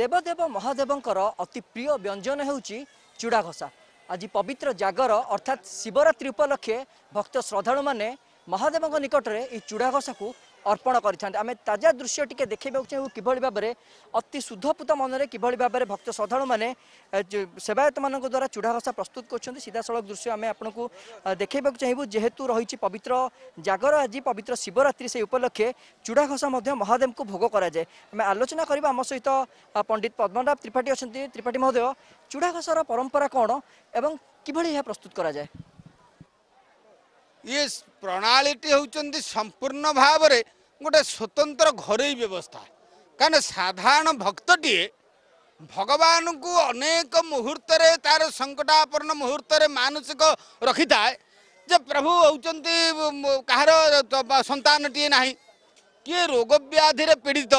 ଦେବଦେବ ମହାଦେବଙ୍କର ଅତି ପ୍ରିୟ ବ୍ୟଞ୍ଜନ ହେଉଛି ଚୁଡ଼ା ଘଷା ଆଜି ପବିତ୍ର ଜାଗର ଅର୍ଥାତ୍ ଶିବରାତ୍ରି ଉପଲକ୍ଷେ ଭକ୍ତ ଶ୍ରଦ୍ଧାଳୁମାନେ ମହାଦେବଙ୍କ ନିକଟରେ ଏଇ ଚୂଡ଼ା ଘଷକୁ ଅର୍ପଣ କରିଥାନ୍ତି ଆମେ ତାଜା ଦୃଶ୍ୟ ଟିକେ ଦେଖାଇବାକୁ ଚାହିଁବୁ କିଭଳି ଭାବରେ ଅତି ଶୁଦ୍ଧପୂତ ମନରେ କିଭଳି ଭାବରେ ଭକ୍ତ ସାଧାରଣମାନେ ସେବାୟତମାନଙ୍କ ଦ୍ୱାରା ଚୂଡ଼ା ଘଷା ପ୍ରସ୍ତୁତ କରୁଛନ୍ତି ସିଧାସଳଖ ଦୃଶ୍ୟ ଆମେ ଆପଣଙ୍କୁ ଦେଖାଇବାକୁ ଚାହିଁବୁ ଯେହେତୁ ରହିଛି ପବିତ୍ର ଜାଗର ଆଜି ପବିତ୍ର ଶିବରାତ୍ରି ସେହି ଉପଲକ୍ଷେ ଚୂଡ଼ା ଘଷା ମଧ୍ୟ ମହାଦେବଙ୍କୁ ଭୋଗ କରାଯାଏ ଆମେ ଆଲୋଚନା କରିବା ଆମ ସହିତ ପଣ୍ଡିତ ପଦ୍ମନାଭ ତ୍ରିପାଠୀ ଅଛନ୍ତି ତ୍ରିପାଠୀ ମହୋଦୟ ଚୂଡ଼ା ଘଷାର ପରମ୍ପରା କ'ଣ ଏବଂ କିଭଳି ଏହା ପ୍ରସ୍ତୁତ କରାଯାଏ ଇଏ ପ୍ରଣାଳୀଟି ହେଉଛନ୍ତି ସମ୍ପୂର୍ଣ୍ଣ ଭାବରେ ଗୋଟେ ସ୍ୱତନ୍ତ୍ର ଘରୋଇ ବ୍ୟବସ୍ଥା କାରଣ ସାଧାରଣ ଭକ୍ତଟିଏ ଭଗବାନଙ୍କୁ ଅନେକ ମୁହୂର୍ତ୍ତରେ ତାର ସଙ୍କଟାପନ୍ନ ମୁହୂର୍ତ୍ତରେ ମାନସିକ ରଖିଥାଏ ଯେ ପ୍ରଭୁ ହେଉଛନ୍ତି କାହାର ସନ୍ତାନଟିଏ ନାହିଁ କିଏ ରୋଗ ବ୍ୟାଧିରେ ପୀଡ଼ିତ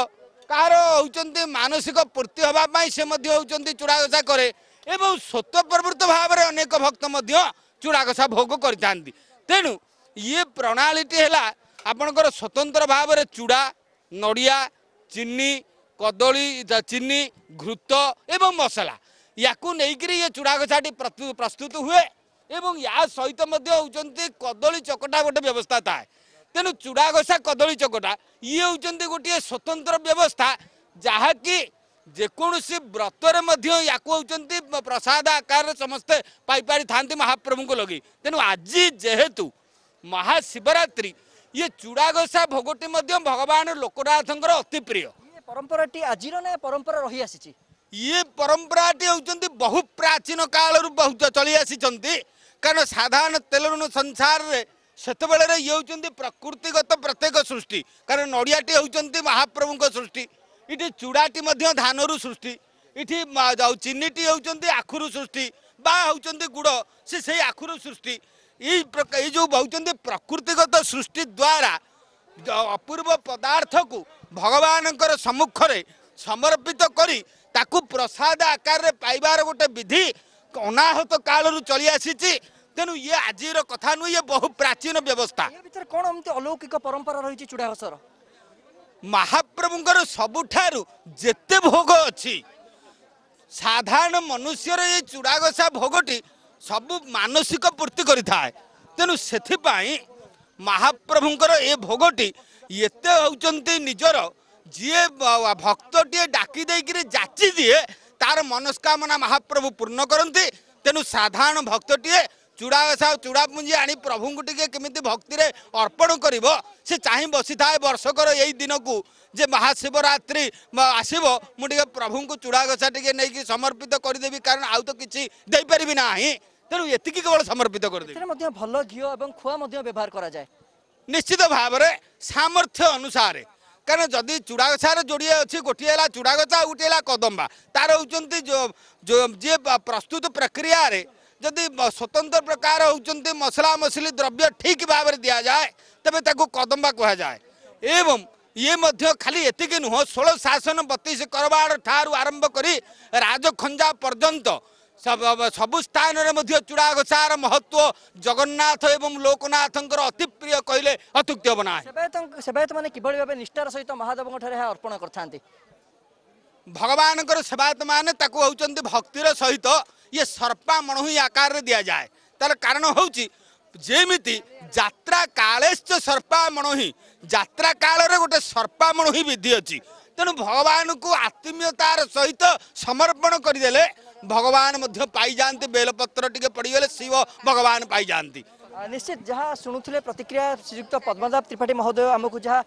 କାହାର ହେଉଛନ୍ତି ମାନସିକ ପୂର୍ତ୍ତି ହେବା ପାଇଁ ସେ ମଧ୍ୟ ହେଉଛନ୍ତି ଚୂଡ଼ାଘଷା କରେ ଏବଂ ସ୍ୱତଃ ପ୍ରବୃତ୍ତ ଭାବରେ ଅନେକ ଭକ୍ତ ମଧ୍ୟ ଚୂଡ଼ାଘଷା ଭୋଗ କରିଥାନ୍ତି ତେଣୁ ଇଏ ପ୍ରଣାଳୀଟି ହେଲା ଆପଣଙ୍କର ସ୍ୱତନ୍ତ୍ର ଭାବରେ ଚୁଡ଼ା ନଡ଼ିଆ ଚିନି କଦଳୀ ଚିନି ଘୃତ ଏବଂ ମସଲା ୟାକୁ ନେଇକିରି ଇଏ ଚୁଡ଼ା ଗଛାଟି ପ୍ରସ୍ତୁତ ହୁଏ ଏବଂ ୟା ସହିତ ମଧ୍ୟ ହେଉଛନ୍ତି କଦଳୀ ଚକଟା ଗୋଟେ ବ୍ୟବସ୍ଥା ଥାଏ ତେଣୁ ଚୁଡ଼ା ଘଷା କଦଳୀ ଚକଟା ଇଏ ହେଉଛନ୍ତି ଗୋଟିଏ ସ୍ୱତନ୍ତ୍ର ବ୍ୟବସ୍ଥା ଯାହାକି ଯେକୌଣସି ବ୍ରତରେ ମଧ୍ୟ ୟାକୁ ହେଉଛନ୍ତି ପ୍ରସାଦ ଆକାରରେ ସମସ୍ତେ ପାଇପାରିଥାନ୍ତି ମହାପ୍ରଭୁଙ୍କୁ ଲଗେଇ ତେଣୁ ଆଜି ଯେହେତୁ ମହାଶିବରାତ୍ରି ଇଏ ଚୂଡ଼ାଘୋଷା ଭୋଗଟି ମଧ୍ୟ ଭଗବାନ ଲୋକନାଥଙ୍କର ଅତି ପ୍ରିୟ ପରମ୍ପରାଟି ଆଜିର ନା ପରମ୍ପରା ରହିଆସିଛି ଇଏ ପରମ୍ପରାଟି ହେଉଛନ୍ତି ବହୁ ପ୍ରାଚୀନ କାଳରୁ ବହୁତ ଚଳି ଆସିଛନ୍ତି କାରଣ ସାଧାରଣ ତେଲ ଋଣ ସଂସାରରେ ସେତେବେଳେ ଇଏ ହେଉଛନ୍ତି ପ୍ରକୃତିଗତ ପ୍ରତ୍ୟେକ ସୃଷ୍ଟି କାରଣ ନଡ଼ିଆଟି ହେଉଛନ୍ତି ମହାପ୍ରଭୁଙ୍କ ସୃଷ୍ଟି ଏଠି ଚୂଡ଼ାଟି ମଧ୍ୟ ଧାନରୁ ସୃଷ୍ଟି ଏଠି ଆଉ ଚିନିଟି ହେଉଛନ୍ତି ଆଖୁରୁ ସୃଷ୍ଟି ବା ହେଉଛନ୍ତି ଗୁଡ଼ ସେ ସେଇ ଆଖୁରୁ ସୃଷ୍ଟି ଏଇ ଏଇ ଯେଉଁ ହେଉଛନ୍ତି ପ୍ରକୃତିଗତ ସୃଷ୍ଟି ଦ୍ୱାରା ଅପୂର୍ବ ପଦାର୍ଥକୁ ଭଗବାନଙ୍କର ସମ୍ମୁଖରେ ସମର୍ପିତ କରି ତାକୁ ପ୍ରସାଦ ଆକାରରେ ପାଇବାର ଗୋଟେ ବିଧି ଅନାହତ କାଳରୁ ଚଳି ଆସିଛି ତେଣୁ ଇଏ ଆଜିର କଥା ନୁହେଁ ଇଏ ବହୁ ପ୍ରାଚୀନ ବ୍ୟବସ୍ଥା ଭିତରେ କ'ଣ ଏମିତି ଅଲୌକିକ ପରମ୍ପରା ରହିଛି ଚୂଡ଼ାରସର ମହାପ୍ରଭୁଙ୍କର ସବୁଠାରୁ ଯେତେ ଭୋଗ ଅଛି ସାଧାରଣ ମନୁଷ୍ୟର ଏଇ ଚୂଡ଼ାଘଷା ଭୋଗଟି ସବୁ ମାନସିକ ପୂର୍ତ୍ତି କରିଥାଏ ତେଣୁ ସେଥିପାଇଁ ମହାପ୍ରଭୁଙ୍କର ଏ ଭୋଗଟି ଏତେ ହେଉଛନ୍ତି ନିଜର ଯିଏ ଭକ୍ତଟିଏ ଡାକି ଦେଇକିରି ଯାଚି ଦିଏ ତାର ମନସ୍କାମନା ମହାପ୍ରଭୁ ପୂର୍ଣ୍ଣ କରନ୍ତି ତେଣୁ ସାଧାରଣ ଭକ୍ତଟିଏ चुडागछा चुडापुजी आभुटे भक्ति भक्तिर अर्पण गर चाहिँ बसिथाए बर्षकर यही दिनको जे महाशिवरती आस प्रभु चुडागछा टिक समर्पित गरिदे कारण आउँछ तर यतिकि केवल समर्पित गरिदिनु भए घिउ खुवाए निश्चित भावर सामर्थ्य अनुसार कारण जति चुडागछार जोडिए अहिले गोटि गसा गोटि कदम्बा तार जो जि प्रस्तुत प्रक्रिय जदि स्वतंत्र प्रकार हौ मसला मसली द्रव्य ठीक भाव दिए त कदम्बा कु इन्ध खालि यतिकि नुह षोल शासन बत्तिस करवाड राज खंजा पर्यंत सब सब स्थान चुडा घार महत्व जगन्नाथ एोकनाथको अति प्रिय कहिले अत्युक्ति अब नभए निष्ठार सहित महादेव अर्पण गरिगवान भक्तिर सहित ଇଏ ସର୍ପା ମଣୁ ହିଁ ଆକାରରେ ଦିଆଯାଏ ତାର କାରଣ ହେଉଛି ଯେମିତି ଯାତ୍ରା କାଳେଶ୍ଚ ସର୍ପା ମଣୁ ହିଁ ଯାତ୍ରା କାଳରେ ଗୋଟେ ସର୍ପା ମଣୁ ହିଁ ବିଧି ଅଛି ତେଣୁ ଭଗବାନଙ୍କୁ ଆତ୍ମୀୟତାର ସହିତ ସମର୍ପଣ କରିଦେଲେ ଭଗବାନ ମଧ୍ୟ ପାଇଯାଆନ୍ତି ବେଲପତ୍ର ଟିକେ ପଡ଼ିଗଲେ ଶିବ ଭଗବାନ ପାଇଯାଆନ୍ତି ନିଶ୍ଚିତ ଯାହା ଶୁଣୁଥିଲେ ପ୍ରତିକ୍ରିୟା ଶ୍ରୀଯୁକ୍ତ ପଦ୍ମଦାବ ତ୍ରିପାଠୀ ମହୋଦୟ ଆମକୁ ଯାହା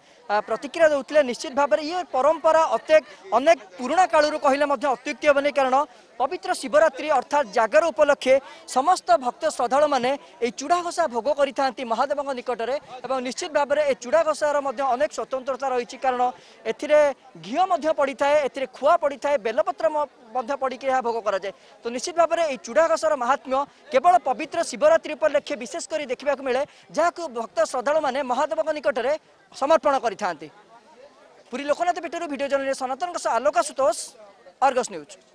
ପ୍ରତିକ୍ରିୟା ଦେଉଥିଲେ ନିଶ୍ଚିତ ଭାବରେ ଇଏ ପରମ୍ପରା ଅତେ ଅନେକ ପୁରୁଣା କାଳରୁ କହିଲେ ମଧ୍ୟ ଅତ୍ୟୁକ୍ତି ହେବନି କାରଣ ପବିତ୍ର ଶିବରାତ୍ରି ଅର୍ଥାତ୍ ଜାଗର ଉପଲକ୍ଷେ ସମସ୍ତ ଭକ୍ତ ଶ୍ରଦ୍ଧାଳୁମାନେ ଏହି ଚୂଡ଼ାଘଷା ଭୋଗ କରିଥାନ୍ତି ମହାଦେବଙ୍କ ନିକଟରେ ଏବଂ ନିଶ୍ଚିତ ଭାବରେ ଏ ଚୂଡ଼ାଘଷାର ମଧ୍ୟ ଅନେକ ସ୍ୱତନ୍ତ୍ରତା ରହିଛି କାରଣ ଏଥିରେ ଘିଅ ମଧ୍ୟ ପଡ଼ିଥାଏ ଏଥିରେ ଖୁଆ ପଡ଼ିଥାଏ ବେଲପତ୍ର ମଧ୍ୟ ପଡ଼ିକି ଏହା ଭୋଗ କରାଯାଏ ତ ନିଶ୍ଚିତ ଭାବରେ ଏହି ଚୂଡ଼ାଘଷାର ମହାତ୍ମ୍ୟ କେବଳ ପବିତ୍ର ଶିବରାତ୍ରି ଉପଲକ୍ଷେ ବିଶେଷ କରି ଦେଖିବାକୁ ମିଳେ ଯାହାକୁ ଭକ୍ତ ଶ୍ରଦ୍ଧାଳୁମାନେ ମହାଦେବଙ୍କ ନିକଟରେ ସମର୍ପଣ କରିଥାନ୍ତି ପୁରୀ ଲୋକନାଥ ପୀଠରୁ ଭିଡ଼ିଓ ଜଣାଇଲେ ସନାତନଙ୍କ ସହ ଆଲୋକା ସୁତୋଷ ଅର୍ଗସ ନ୍ୟୁଜ୍